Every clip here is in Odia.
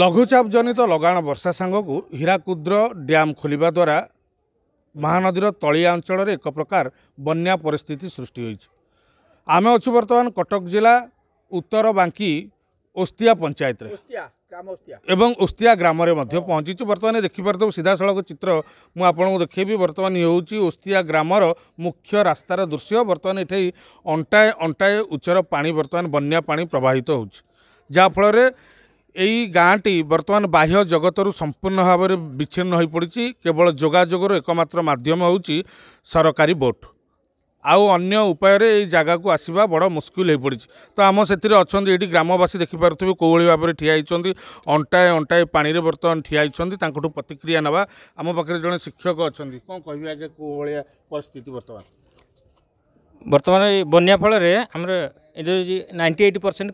ଲଘୁଚାପ ଜନିତ ଲଗାଣ ବର୍ଷା ସାଙ୍ଗକୁ ହୀରାକୁଦ୍ର ଡ୍ୟାମ୍ ଖୋଲିବା ଦ୍ୱାରା ମହାନଦୀର ତଳିଆ ଅଞ୍ଚଳରେ ଏକ ପ୍ରକାର ବନ୍ୟା ପରିସ୍ଥିତି ସୃଷ୍ଟି ହୋଇଛି ଆମେ ଅଛୁ ବର୍ତ୍ତମାନ କଟକ ଜିଲ୍ଲା ଉତ୍ତର ବାଙ୍କି ଓସ୍ତିଆ ପଞ୍ଚାୟତରେ ଏବଂ ଓସ୍ତିଆ ଗ୍ରାମରେ ମଧ୍ୟ ପହଞ୍ଚିଛୁ ବର୍ତ୍ତମାନ ଦେଖିପାରୁଥିବ ସିଧାସଳଖ ଚିତ୍ର ମୁଁ ଆପଣଙ୍କୁ ଦେଖେଇବି ବର୍ତ୍ତମାନ ଇଏ ହେଉଛି ଓସ୍ତିଆ ଗ୍ରାମର ମୁଖ୍ୟ ରାସ୍ତାର ଦୃଶ୍ୟ ବର୍ତ୍ତମାନ ଏଠି ଅଣ୍ଟାଏ ଅଣ୍ଟାଏ ଉଚ୍ଚର ପାଣି ବର୍ତ୍ତମାନ ବନ୍ୟା ପାଣି ପ୍ରବାହିତ ହେଉଛି ଯାହାଫଳରେ ଏଇ ଗାଁଟି ବର୍ତ୍ତମାନ ବାହ୍ୟ ଜଗତରୁ ସମ୍ପୂର୍ଣ୍ଣ ଭାବରେ ବିଚ୍ଛିନ୍ନ ହୋଇପଡ଼ିଛି କେବଳ ଯୋଗାଯୋଗର ଏକମାତ୍ର ମାଧ୍ୟମ ହେଉଛି ସରକାରୀ ବୋଟ୍ ଆଉ ଅନ୍ୟ ଉପାୟରେ ଏଇ ଜାଗାକୁ ଆସିବା ବଡ଼ ମୁସ୍କିଲ ହୋଇପଡ଼ିଛି ତ ଆମ ସେଥିରେ ଅଛନ୍ତି ଏଇଠି ଗ୍ରାମବାସୀ ଦେଖିପାରୁଥିବେ କେଉଁଭଳି ଭାବରେ ଠିଆ ହୋଇଛନ୍ତି ଅଣ୍ଟାଏ ଅଣ୍ଟାଏ ପାଣିରେ ବର୍ତ୍ତମାନ ଠିଆ ହୋଇଛନ୍ତି ତାଙ୍କଠୁ ପ୍ରତିକ୍ରିୟା ନେବା ଆମ ପାଖରେ ଜଣେ ଶିକ୍ଷକ ଅଛନ୍ତି କ'ଣ କହିବେ ଆଜ୍ଞା କେଉଁଭଳିଆ ପରିସ୍ଥିତି ବର୍ତ୍ତମାନ ବର୍ତ୍ତମାନ ଏଇ ବନ୍ୟା ଫଳରେ ଆମର ଏ ନାଇଣ୍ଟି ଏଇଟ୍ ପରସେଣ୍ଟ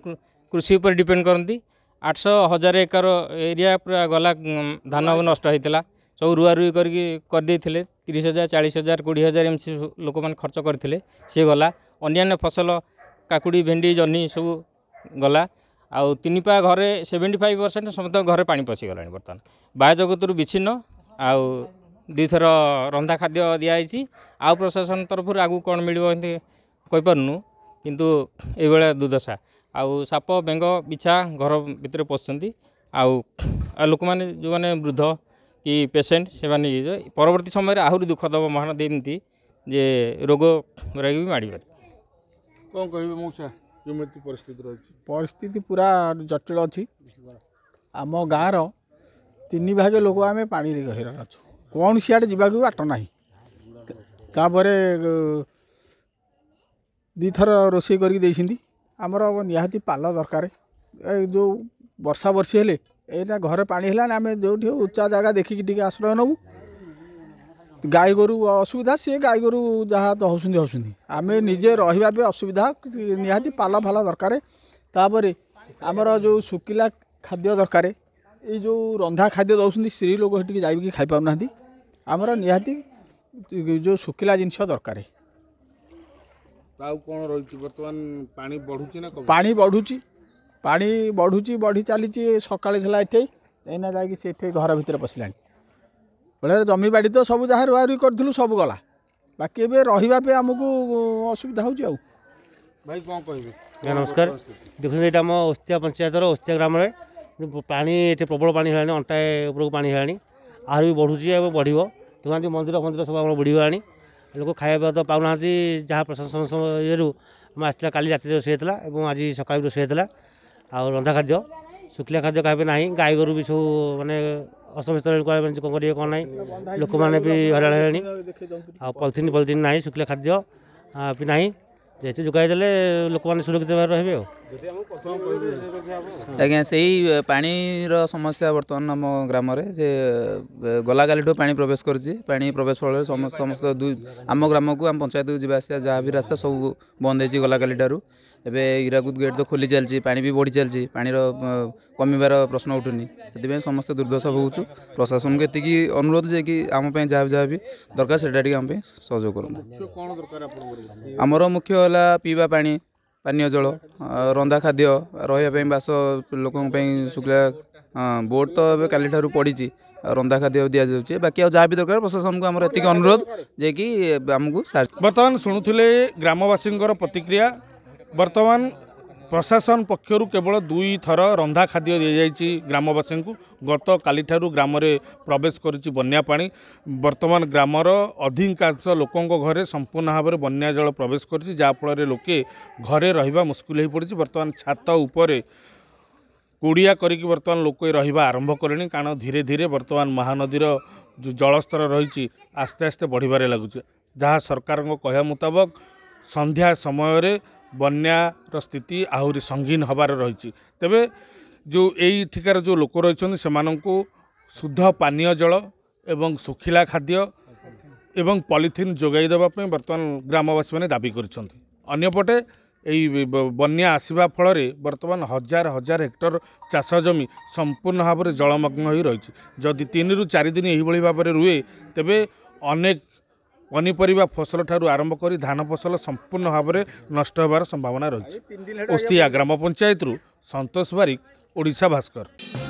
କୃଷି ଉପରେ ଡିପେଣ୍ଡ କରନ୍ତି ଆଠଶହ ହଜାର ଏକର ଏରିଆ ପୁରା ଗଲା ଧାନ ନଷ୍ଟ ହୋଇଥିଲା ସବୁ ରୁଆ ରୁଇ କରିକି କରିଦେଇଥିଲେ ତିରିଶ ହଜାର ଚାଳିଶ ହଜାର କୋଡ଼ିଏ ହଜାର ଏମିତି ଲୋକମାନେ ଖର୍ଚ୍ଚ କରିଥିଲେ ସିଏ ଗଲା ଅନ୍ୟାନ୍ୟ ଫସଲ କାକୁଡ଼ି ଭେଣ୍ଡି ଜହ୍ନି ସବୁ ଗଲା ଆଉ ତିନି ପା ଘରେ ସେଭେଣ୍ଟି ଫାଇଭ୍ ପରସେଣ୍ଟ ସମସ୍ତଙ୍କ ଘରେ ପାଣି ପଶିଗଲାଣି ବର୍ତ୍ତମାନ ବାହ୍ୟଜଗତରୁ ବିଚ୍ଛିନ୍ନ ଆଉ ଦୁଇଥର ରନ୍ଧା ଖାଦ୍ୟ ଦିଆହେଇଛି ଆଉ ପ୍ରଶାସନ ତରଫରୁ ଆଗକୁ କ'ଣ ମିଳିବ ଏମିତି କହିପାରୁନୁ କିନ୍ତୁ ଏଇଭଳିଆ ଦୁର୍ଦ୍ଦଶା ଆଉ ସାପ ବେଙ୍ଗ ବିଛା ଘର ଭିତରେ ପଶୁଛନ୍ତି ଆଉ ଆଉ ଲୋକମାନେ ଯେଉଁମାନେ ବୃଦ୍ଧ କି ପେସେଣ୍ଟ ସେମାନେ ପରବର୍ତ୍ତୀ ସମୟରେ ଆହୁରି ଦୁଃଖ ଦେବ ମହାନଦୀ ଏମିତି ଯେ ରୋଗ ରାଗି ବି ମାଡ଼ିପାରେ କ'ଣ କହିବେ ମଉସା ଯେମିତି ପରିସ୍ଥିତି ରହିଛି ପରିସ୍ଥିତି ପୁରା ଜଟିଳ ଅଛି ଆମ ଗାଁର ତିନି ଭାଗ ଲୋକ ଆମେ ପାଣିରେ ଘେରା ଅଛୁ କ'ଣ ସିଆଡ଼େ ଯିବାକୁ ବାଟ ନାହିଁ ତାପରେ ଦୁଇଥର ରୋଷେଇ କରିକି ଦେଇଛନ୍ତି ଆମର ନିହାତି ପାଲ ଦରକାର ଏ ଯେଉଁ ବର୍ଷା ବର୍ଷି ହେଲେ ଏଇଟା ଘରେ ପାଣି ହେଲାଣି ଆମେ ଯେଉଁଠି ଉଚ୍ଚା ଜାଗା ଦେଖିକି ଟିକେ ଆଶ୍ରୟ ନେବୁ ଗାଈ ଗୋରୁ ଅସୁବିଧା ସିଏ ଗାଈ ଗୋରୁ ଯାହା ହେଉଛନ୍ତି ହେଉଛନ୍ତି ଆମେ ନିଜେ ରହିବା ବି ଅସୁବିଧା ନିହାତି ପାଲ ଫାଲ ଦରକାର ତାପରେ ଆମର ଯେଉଁ ଶୁଖିଲା ଖାଦ୍ୟ ଦରକାର ଏଇ ଯେଉଁ ରନ୍ଧା ଖାଦ୍ୟ ଦେଉଛନ୍ତି ସ୍ତ୍ରୀ ଲୋକ ସେଠିକି ଯାଇକି ଖାଇପାରୁନାହାନ୍ତି ଆମର ନିହାତି ଯେଉଁ ଶୁଖିଲା ଜିନିଷ ଦରକାର ଆଉ କ'ଣ ରହିଛି ବର୍ତ୍ତମାନ ପାଣି ବଢ଼ୁଛି ନା ପାଣି ବଢ଼ୁଛି ପାଣି ବଢ଼ୁଛି ବଢ଼ି ଚାଲିଛି ସକାଳେ ଥିଲା ଏଠି ଏଇନା ଯାଇକି ସେ ଏଠି ଘର ଭିତରେ ପଶିଲାଣି ବେଳରେ ଜମିବାଡ଼ି ତ ସବୁ ଯାହା ରୁଆରୁଇ କରିଥିଲୁ ସବୁ ଗଲା ବାକି ଏବେ ରହିବା ପାଇଁ ଆମକୁ ଅସୁବିଧା ହେଉଛି ଆଉ ଭାଇ କ'ଣ କହିବେ ନମସ୍କାର ଦେଖୁଛନ୍ତି ଏଇଟା ଆମ ଓସ୍ତିଆ ପଞ୍ଚାୟତର ଓସ୍ତିଆ ଗ୍ରାମରେ ପାଣି ଏଠି ପ୍ରବଳ ପାଣି ହେଲାଣି ଅଣ୍ଟାଏ ଉପରକୁ ପାଣି ହେଲାଣି ଆହୁରି ବି ବଢ଼ୁଛି ଏବେ ବଢ଼ିବ ଦେଖୁନାହାନ୍ତି ମନ୍ଦିର ଫନ୍ଦିର ସବୁ ଆମର ବୁଡ଼ିଗଲାଣି ଲୋକ ଖାଇବା ତ ପାଉନାହାନ୍ତି ଯାହା ପ୍ରଶାସନ ଇଏରୁ ଆମେ ଆସିଥିଲା କାଲି ରାତିରେ ରୋଷେଇ ହେଇଥିଲା ଏବଂ ଆଜି ସକାଳୁ ରୋଷେଇ ହେଇଥିଲା ଆଉ ରନ୍ଧା ଖାଦ୍ୟ ଶୁଖିଲା ଖାଦ୍ୟ ଖାଇବେ ନାହିଁ ଗାଈ ଗୋରୁ ବି ସବୁ ମାନେ ଅସ୍ତବ୍ୟସ୍ତ କ'ଣ କରିବେ କ'ଣ ନାହିଁ ଲୋକମାନେ ବି ହଇରାଣ ହେଲେଣି ଆଉ ପଲିଥିନ୍ ପଲିଥିନ୍ ନାହିଁ ଶୁଖିଲା ଖାଦ୍ୟ ବି ନାହିଁ ଯେହେତୁ ଯୋଗାଇ ଦେଲେ ଲୋକମାନେ ସୁରକ୍ଷିତ ଭାବରେ ରହିବେ ଆଉ ଆଜ୍ଞା ସେଇ ପାଣିର ସମସ୍ୟା ବର୍ତ୍ତମାନ ଆମ ଗ୍ରାମରେ ସେ ଗଲାକାଲିଠୁ ପାଣି ପ୍ରବେଶ କରିଛି ପାଣି ପ୍ରବେଶ ଫଳରେ ସମସ୍ତ ଆମ ଗ୍ରାମକୁ ଆମ ପଞ୍ଚାୟତକୁ ଯିବା ଆସିବା ଯାହା ବି ରାସ୍ତା ସବୁ ବନ୍ଦ ହେଇଛି ଗଲାକାଲିଠାରୁ ଏବେ ହୀରାକୁଦ ଗେଟ୍ ତ ଖୋଲି ଚାଲିଛି ପାଣି ବି ବଢ଼ି ଚାଲିଛି ପାଣିର କମିବାର ପ୍ରଶ୍ନ ଉଠୁନି ସେଥିପାଇଁ ସମସ୍ତେ ଦୁର୍ଦ୍ଦଶା ଭୋଗୁଛୁ ପ୍ରଶାସନକୁ ଏତିକି ଅନୁରୋଧ ଯେ କି ଆମ ପାଇଁ ଯାହା ବି ଯାହା ବି ଦରକାର ସେଇଟା ଟିକେ ଆମ ପାଇଁ ସହଯୋଗ କରନ୍ତୁ ଆମର ମୁଖ୍ୟ ହେଲା ପିଇବା ପାଣି ପାନୀୟ ଜଳ ରନ୍ଧା ଖାଦ୍ୟ ରହିବା ପାଇଁ ବାସ ଲୋକଙ୍କ ପାଇଁ ଶୁଖିଲା ହଁ ବୋର୍ଡ଼ ତ ଏବେ କାଲିଠାରୁ ପଡ଼ିଛି ରନ୍ଧା ଖାଦ୍ୟ ଦିଆଯାଉଛି ବାକି ଆଉ ଯାହା ବି ଦରକାର ପ୍ରଶାସନକୁ ଆମର ଏତିକି ଅନୁରୋଧ ଯେ କି ଆମକୁ ବର୍ତ୍ତମାନ ଶୁଣୁଥିଲେ ଗ୍ରାମବାସୀଙ୍କର ପ୍ରତିକ୍ରିୟା ବର୍ତ୍ତମାନ ପ୍ରଶାସନ ପକ୍ଷରୁ କେବଳ ଦୁଇ ଥର ରନ୍ଧା ଖାଦ୍ୟ ଦିଆଯାଇଛି ଗ୍ରାମବାସୀଙ୍କୁ ଗତକାଲିଠାରୁ ଗ୍ରାମରେ ପ୍ରବେଶ କରିଛି ବନ୍ୟା ପାଣି ବର୍ତ୍ତମାନ ଗ୍ରାମର ଅଧିକାଂଶ ଲୋକଙ୍କ ଘରେ ସମ୍ପୂର୍ଣ୍ଣ ଭାବରେ ବନ୍ୟା ଜଳ ପ୍ରବେଶ କରିଛି ଯାହାଫଳରେ ଲୋକେ ଘରେ ରହିବା ମୁସ୍କିଲ ହୋଇପଡ଼ିଛି ବର୍ତ୍ତମାନ ଛାତ ଉପରେ କୁଡ଼ିଆ କରିକି ବର୍ତ୍ତମାନ ଲୋକେ ରହିବା ଆରମ୍ଭ କଲେଣି କାରଣ ଧୀରେ ଧୀରେ ବର୍ତ୍ତମାନ ମହାନଦୀର ଯେଉଁ ଜଳସ୍ତର ରହିଛି ଆସ୍ତେ ଆସ୍ତେ ବଢ଼ିବାରେ ଲାଗୁଛି ଯାହା ସରକାରଙ୍କ କହିବା ମୁତାବକ ସନ୍ଧ୍ୟା ସମୟରେ ବନ୍ୟାର ସ୍ଥିତି ଆହୁରି ସଙ୍ଗୀନ ହେବାର ରହିଛି ତେବେ ଯେଉଁ ଏଇଠିକାର ଯେଉଁ ଲୋକ ରହିଛନ୍ତି ସେମାନଙ୍କୁ ଶୁଦ୍ଧ ପାନୀୟ ଜଳ ଏବଂ ଶୁଖିଲା ଖାଦ୍ୟ ଏବଂ ପଲିଥିନ୍ ଯୋଗାଇ ଦେବା ପାଇଁ ବର୍ତ୍ତମାନ ଗ୍ରାମବାସୀମାନେ ଦାବି କରିଛନ୍ତି ଅନ୍ୟପଟେ ଏହି ବନ୍ୟା ଆସିବା ଫଳରେ ବର୍ତ୍ତମାନ ହଜାର ହଜାର ହେକ୍ଟର ଚାଷ ଜମି ସମ୍ପୂର୍ଣ୍ଣ ଭାବରେ ଜଳମଗ୍ନ ହୋଇ ରହିଛି ଯଦି ତିନିରୁ ଚାରି ଦିନ ଏହିଭଳି ଭାବରେ ରୁହେ ତେବେ ଅନେକ ପନିପରିବା ଫସଲ ଠାରୁ ଆରମ୍ଭ କରି ଧାନ ଫସଲ ସମ୍ପୂର୍ଣ୍ଣ ଭାବରେ ନଷ୍ଟ ହେବାର ସମ୍ଭାବନା ରହିଛି ଓସ୍ତିଆ ଗ୍ରାମ ପଞ୍ଚାୟତରୁ ସନ୍ତୋଷ ବାରିକ ଓଡ଼ିଶା ଭାସ୍କର